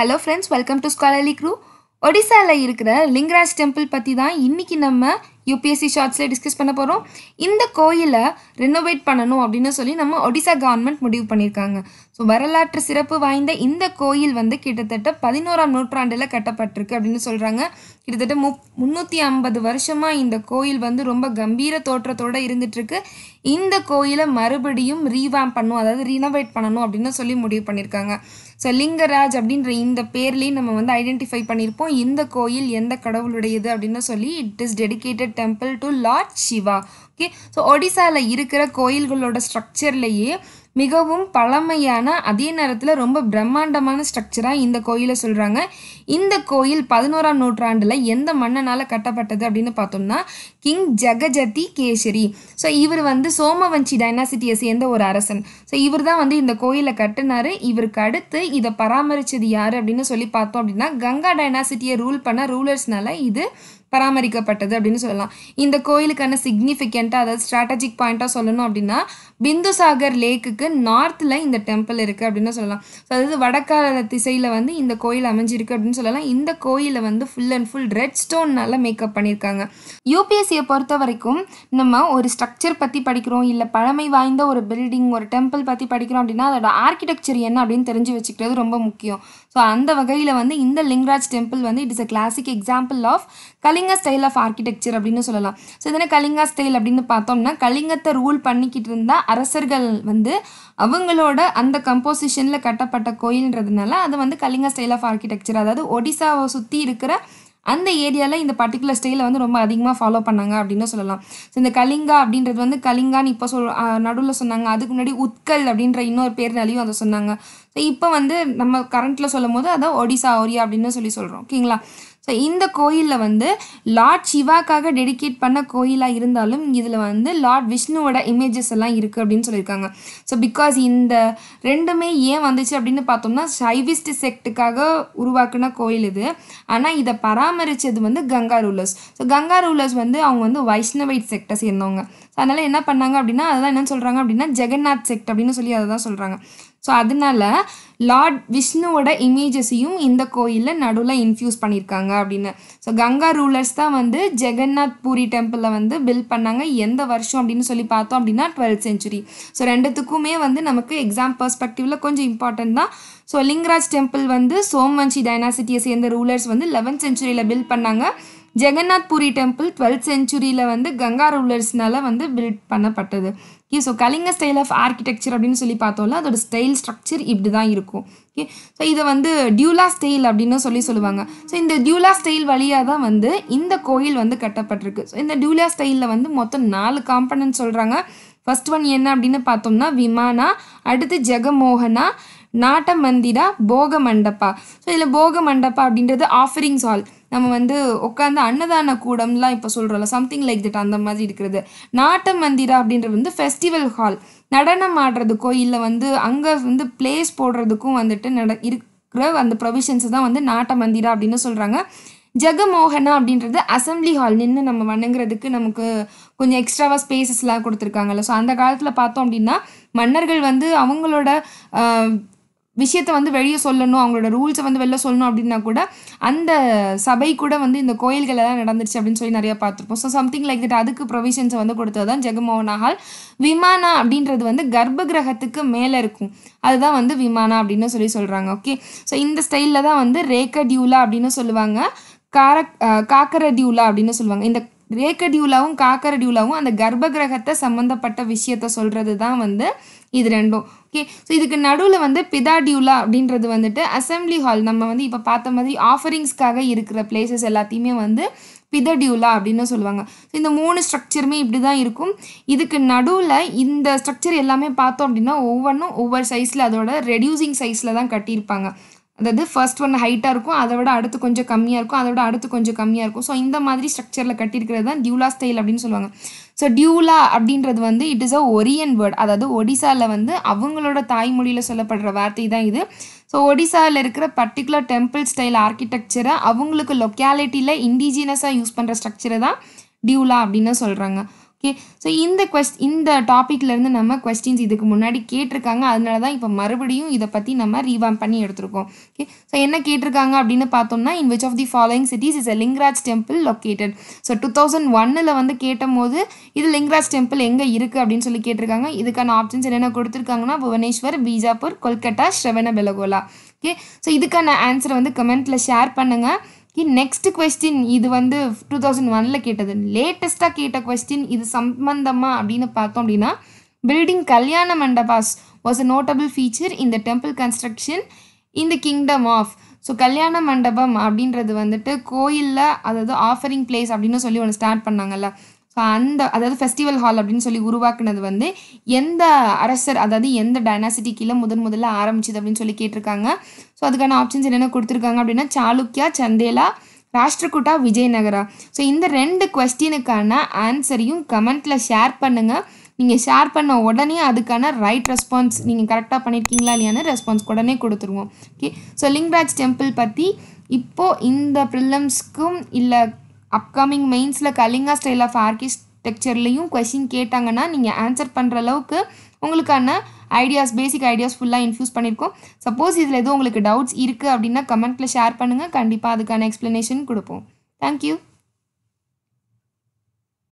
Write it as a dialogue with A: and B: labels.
A: hello friends welcome to scholarly crew ஒடிசாவில் இருக்கிற Lingaraj temple பற்றி தான் இன்றைக்கி நம்ம யூபிஎஸ்சி ஷார்ட்ஸில் டிஸ்கஸ் பண்ண போகிறோம் இந்த கோயிலை ரெனோவேட் பண்ணணும் அப்படின்னு சொல்லி நம்ம ஒடிசா கவர்மெண்ட் முடிவு பண்ணியிருக்காங்க ஸோ வரலாற்று சிறப்பு வாய்ந்த இந்த கோயில் வந்து கிட்டத்தட்ட பதினோராம் நூற்றாண்டில் கட்டப்பட்டிருக்கு அப்படின்னு சொல்கிறாங்க கிட்டத்தட்ட மு முந்நூற்றி ஐம்பது வருஷமாக இந்த கோயில் வந்து ரொம்ப கம்பீர தோற்றத்தோடு இருந்துகிட்ருக்கு இந்த கோயிலை மறுபடியும் ரீவாம் பண்ணும் அதாவது ரினோவேட் பண்ணணும் அப்படின்னு சொல்லி முடிவு பண்ணியிருக்காங்க ஸோ லிங்கராஜ் அப்படின்ற இந்த பேர்லேயே நம்ம வந்து ஐடென்டிஃபை பண்ணியிருப்போம் இந்த கோயில் எந்த கடவுளுடையது அப்படின்னு சொல்லி it is dedicated temple to lord Shiva okay so ஒடிசாவில் இருக்கிற கோயில்களோட ஸ்ட்ரக்சர்லேயே மிகவும் பழமையான அதே நேரத்தில் ரொம்ப பிரம்மாண்டமான ஸ்ட்ரக்சராக இந்த கோயிலை சொல்கிறாங்க இந்த கோயில் பதினோராம் நூற்றாண்டில் எந்த மன்னனால் கட்டப்பட்டது அப்படின்னு பார்த்தோம்னா கிங் ஜெகஜதி கேசரி ஸோ இவர் வந்து சோமவன்சி டைனாசிட்டியை சேர்ந்த ஒரு அரசன் ஸோ இவர் தான் வந்து இந்த கோயிலை கட்டினார் இவருக்கு அடுத்து இதை பராமரித்தது யார் அப்படின்னு சொல்லி பார்த்தோம் அப்படின்னா கங்கா டைனாசிட்டியை ரூல் பண்ண ரூலர்ஸ்னால இது பராமரிக்கப்பட்டது அப்படின்னு சொல்லலாம் இந்த கோயிலுக்கான சிக்னிஃபிகண்ட்டாக அதாவது ஸ்ட்ராட்டஜிக் பாயிண்ட்டாக சொல்லணும் அப்படின்னா பிந்துசாகர் லேக்குக்கு நார்த்தில் இந்த டெம்பிள் இருக்குது அப்படின்னு சொல்லலாம் ஸோ அதாவது வடக்கால திசையில் வந்து இந்த கோயில் அமைஞ்சிருக்கு அப்படின்னு சொல்லலாம் இந்த கோயிலை வந்து ஃபுல் அண்ட் ஃபுல் ரெட் ஸ்டோன்னால் மேக்கப் பண்ணியிருக்காங்க யூபிஎஸ்சியை பொறுத்த வரைக்கும் நம்ம ஒரு ஸ்ட்ரக்சர் பற்றி படிக்கிறோம் இல்லை பழமை வாய்ந்த ஒரு பில்டிங் ஒரு டெம்பிள் பற்றி படிக்கிறோம் அப்படின்னா அதோட ஆர்கிடெக்சர் என்ன அப்படின்னு தெரிஞ்சு வச்சுக்கிறது ரொம்ப முக்கியம் ஸோ அந்த வகையில் வந்து இந்த லிங்கராஜ் டெம்பிள் வந்து it is a classic example of Kalinga style of architecture அப்படின்னு சொல்லலாம் ஸோ இதனால் கலிங்கா ஸ்டைல் அப்படின்னு பார்த்தோம்னா கலிங்கத்தை ரூல் பண்ணிக்கிட்டு இருந்த அரசர்கள் வந்து அவங்களோட அந்த கம்போசிஷனில் கட்டப்பட்ட கோயில்ன்றதுனால அது வந்து கலிங்க ஸ்டைல் ஆஃப் ஆர்கிடெக்சர் அதாவது ஒடிசாவை சுற்றி இருக்கிற அந்த ஏரியாவில் இந்த பர்டிகுலர் ஸ்டைலை வந்து ரொம்ப அதிகமாக ஃபாலோ பண்ணாங்க அப்படின்னு சொல்லலாம் ஸோ இந்த கலிங்கா அப்படின்றது வந்து கலிங்கான்னு இப்போ சொல் நடுவில் சொன்னாங்க அதுக்கு முன்னாடி உட்கல் அப்படின்ற இன்னொரு பேர்னாலையும் அதை சொன்னாங்க ஸோ இப்போ வந்து நம்ம கரண்ட்டில் சொல்லும் போது அதை ஒடிசா ஓரியா அப்படின்னு சொல்லி சொல்கிறோம் ஓகேங்களா ஸோ இந்த கோயிலில் வந்து லார்ட் சிவாக்காக டெடிகேட் பண்ண கோயிலாக இருந்தாலும் இதில் வந்து லார்ட் விஷ்ணுவோட இமேஜஸ் எல்லாம் இருக்குது அப்படின்னு சொல்லியிருக்காங்க ஸோ பிகாஸ் இந்த ரெண்டுமே ஏன் வந்துச்சு அப்படின்னு பார்த்தோம்னா சைவிஸ்ட் செக்டுக்காக உருவாக்குன கோயில் இது ஆனால் இதை பராமரித்தது வந்து Ganga rulers so Ganga rulers வந்து அவங்க வந்து வைஷ்ணவைட் செக்டை சேர்ந்தவங்க ஸோ அதனால் என்ன பண்ணாங்க அப்படின்னா அதெல்லாம் என்ன சொல்கிறாங்க அப்படின்னா ஜெகநாத் செக்ட் அப்படின்னு சொல்லி அதை தான் சொல்கிறாங்க ஸோ அதனால லார்ட் விஷ்ணுவோட இமேஜஸையும் இந்த கோயிலில் நடுவில் இன்ஃப்யூஸ் பண்ணியிருக்காங்க அப்படின்னு ஸோ கங்கா ரூலர்ஸ் தான் வந்து ஜெகநாத் பூரி டெம்பிளில் வந்து பில்ட் பண்ணாங்க எந்த வருஷம் அப்படின்னு சொல்லி பார்த்தோம் அப்படின்னா டுவெல்த் செஞ்சுரி ஸோ ரெண்டுத்துக்குமே வந்து நமக்கு எக்ஸாம் பர்ஸ்பெக்டிவில் கொஞ்சம் இம்பார்ட்டன்ட் தான் ஸோ லிங்கராஜ் டெம்பிள் வந்து சோமன்ஷி டைனாசிட்டியை சேர்ந்த ரூலர்ஸ் வந்து லெவன்த் செஞ்சுரியில் பில்ட் பண்ணாங்க ஜெகநாத் புரி டெம்பிள் டுவெல்த் செஞ்சுரியில் வந்து கங்கா ரூலர்ஸ்னால வந்து பில்ட் பண்ணப்பட்டது okay so Kalinga style of architecture அப்படின்னு சொல்லி பார்த்தோம்ல அதோட ஸ்டைல் ஸ்ட்ரக்சர் இப்படி தான் இருக்கும் ஓகே ஸோ இதை வந்து டியூலா ஸ்டைல் அப்படின்னு சொல்லி சொல்லுவாங்க ஸோ இந்த டியூலா ஸ்டைல் வழியாக தான் வந்து இந்த கோயில் வந்து கட்டப்பட்டிருக்கு ஸோ இந்த டியூலா ஸ்டைலில் வந்து மொத்தம் நாலு காம்பனன்ட் சொல்கிறாங்க ஃபர்ஸ்ட் ஒன் என்ன அப்படின்னு பார்த்தோம்னா விமானா அடுத்து ஜெகமோகனா நாட்ட மந்திரா போக மண்டப்பா ஸோ இதில் போக மண்டப்பா அப்படின்றது ஆஃபரிங்ஸ் ஹால் நம்ம வந்து உட்காந்து அன்னதான கூடம்லாம் இப்போ சொல்கிறோம்ல சம்திங் லைக் தட் அந்த மாதிரி இருக்கிறது நாட்டம் மந்திரா அப்படின்றது வந்து ஃபெஸ்டிவல் ஹால் நடனம் ஆடுறதுக்கோ இல்லை வந்து அங்கே வந்து பிளேஸ் போடுறதுக்கும் வந்துட்டு நட இருக்கிற அந்த ப்ரொவிஷன்ஸ் தான் வந்து நாட்ட மந்திரா அப்படின்னு சொல்கிறாங்க ஜெகமோகனா அப்படின்றது அசம்பிளி ஹால் நின்று நம்ம வணங்குறதுக்கு நமக்கு கொஞ்சம் எக்ஸ்ட்ராவாக ஸ்பேசஸ்லாம் கொடுத்துருக்காங்கல்ல ஸோ அந்த காலத்தில் பார்த்தோம் அப்படின்னா மன்னர்கள் வந்து அவங்களோட விஷயத்தை வந்து வெளியே சொல்லணும் அவங்களோட ரூல்ஸை வந்து வெளில சொல்லணும் அப்படின்னா கூட அந்த சபை கூட வந்து இந்த கோயில்கள் எல்லாம் நடந்துருச்சு அப்படின்னு சொல்லி நிறையா பார்த்துருப்போம் ஸோ சம்திங் லைக் தட் அதுக்கு ப்ரொவிஷன்ஸை வந்து கொடுத்தது தான் ஜெகமோகனாஹால் விமானா அப்படின்றது வந்து கர்ப்ப கிரகத்துக்கு மேலே இருக்கும் அதுதான் வந்து விமானா அப்படின்னு சொல்லி சொல்கிறாங்க ஓகே ஸோ இந்த ஸ்டைலில் தான் வந்து ரேக்க டியூலா அப்படின்னு சொல்லுவாங்க கார காக்கர டியூலா அப்படின்னு சொல்லுவாங்க இந்த ரேக்கடியூலாவும் காக்கரடியூலாவும் அந்த கர்ப்ப கிரகத்தை சம்மந்தப்பட்ட விஷயத்த சொல்கிறது தான் வந்து இது ரெண்டும் ஓகே ஸோ இதுக்கு நடுவில் வந்து பிதாடியூலா அப்படின்றது வந்துட்டு அசம்பிளி ஹால் நம்ம வந்து இப்போ பார்த்த மாதிரி ஆஃபரிங்ஸ்க்காக இருக்கிற பிளேசஸ் எல்லாத்தையுமே வந்து பிதடியூலா அப்படின்னு சொல்லுவாங்க ஸோ இந்த மூணு ஸ்ட்ரக்சருமே இப்படி தான் இருக்கும் இதுக்கு நடுவில் இந்த ஸ்ட்ரக்சர் எல்லாமே பார்த்தோம் அப்படின்னா ஒவ்வொன்றும் ஒவ்வொரு சைஸில் அதோட ரெடியூசிங் சைஸில் தான் கட்டியிருப்பாங்க அதாவது ஃபர்ஸ்ட் ஒன் ஹைட்டாக இருக்கும் அதை விட அடுத்து கொஞ்சம் கம்மியாக இருக்கும் அதை விட அடுத்து கொஞ்சம் கம்மியாக இருக்கும் ஸோ இந்த மாதிரி ஸ்ட்ரக்சரில் கட்டியிருக்கிறது தான் டியூலா ஸ்டைல் அப்படின்னு சொல்லுவாங்க ஸோ டியூலா அப்படின்றது வந்து it is a Oriya word அதாவது ஒடிசாவில் வந்து அவங்களோட தாய்மொழியில் சொல்லப்படுற வார்த்தை தான் இது ஸோ ஒடிசாவில் இருக்கிற பர்டிகுலர் டெம்பிள் ஸ்டைல் ஆர்கிடெக்சரை அவங்களுக்கு லொக்காலிட்டியில் இண்டிஜினஸாக யூஸ் பண்ணுற ஸ்ட்ரக்சரை தான் டியூலா அப்படின்னு சொல்கிறாங்க ஓகே ஸோ இந்த கொஸ்ட் இந்த டாப்பிக்லேருந்து நம்ம கொஸ்டின்ஸ் இதுக்கு முன்னாடி கேட்டிருக்காங்க அதனால தான் இப்போ மறுபடியும் இதை பற்றி நம்ம ரீவாம் பண்ணி எடுத்திருக்கோம் ஓகே ஸோ என்ன கேட்டிருக்காங்க அப்படின்னு பார்த்தோம்னா in which of the following cities is a Lingaraj temple located so two thousand ஒன்னில் வந்து கேட்டும் போது இது லிங்கராஜ் டெம்பிள் எங்கே இருக்குது அப்படின்னு சொல்லி கேட்டிருக்காங்க இதுக்கான ஆப்ஷன்ஸ் என்னென்ன கொடுத்துருக்காங்கன்னா புவனேஸ்வர் பீஜாப்பூர் கொல்கட்டா பெலகோலா ஓகே ஸோ இதுக்கான ஆன்சரை வந்து கமெண்ட்டில் ஷேர் பண்ணுங்கள் நெக்ஸ்ட் கொஸ்டின் இது வந்து டூ தௌசண்ட் ஒனில் கேட்டது லேட்டஸ்ட்டாக கேட்ட கொஸ்டின் இது சம்பந்தமா அப்படின்னு பார்த்தோம் அப்படின்னா building Kalyana mandapas was a notable feature இந்த டெம்பிள் கன்ஸ்ட்ரக்ஷன் இந்த கிங்டம் ஆஃப் ஸோ கல்யாண மண்டபம் அப்படின்றது வந்துட்டு கோயிலில் அதாவது ஆஃபரிங் பிளேஸ் அப்படின்னு சொல்லி ஒன்று ஸ்டார்ட் பண்ணாங்கல்ல ஸோ அந்த அதாவது ஃபெஸ்டிவல் ஹால் அப்படின்னு சொல்லி உருவாக்குனது வந்து எந்த அரசர் அதாவது எந்த டைனாசிட்டி கீழே முதன் முதல்ல ஆரம்பிச்சது அப்படின்னு சொல்லி கேட்டிருக்காங்க ஸோ அதுக்கான ஆப்ஷன்ஸ் என்னென்ன கொடுத்துருக்காங்க அப்படின்னா சாளுக்கியா சந்தேலா ராஷ்டிரகுட்டா விஜயநகரா ஸோ இந்த ரெண்டு கொஸ்டினுக்கான ஆன்சரையும் கமெண்ட்டில் ஷேர் பண்ணுங்கள் நீங்கள் ஷேர் பண்ண உடனே அதுக்கான ரைட் ரெஸ்பான்ஸ் நீங்கள் கரெக்டாக பண்ணியிருக்கீங்களா இல்லையான்னு ரெஸ்பான்ஸ் உடனே கொடுத்துருவோம் ஓகே ஸோ லிங்ராஜ் டெம்பிள் பற்றி இப்போது இந்த ப்ரில்லம்ஸ்க்கும் இல்லை அப்கமிங் மெயின்ஸில் கலிங்கா ஸ்டைல் ஆஃப் ஆர்கிடெக்சர்லேயும் கொஷின் கேட்டாங்கன்னா நீங்கள் ஆன்சர் பண்ணுற அளவுக்கு உங்களுக்கான ஐடியாஸ் பேசிக் ஐடியாஸ் ஃபுல்லாக இன்ஃபியூஸ் பண்ணியிருக்கோம் சப்போஸ் இதில் எதுவும் உங்களுக்கு டவுட்ஸ் இருக்குது அப்படின்னா கமெண்ட்டில் ஷேர் பண்ணுங்கள் கண்டிப்பாக அதுக்கான எக்ஸ்ப்ளனேஷன் கொடுப்போம் தேங்க்யூ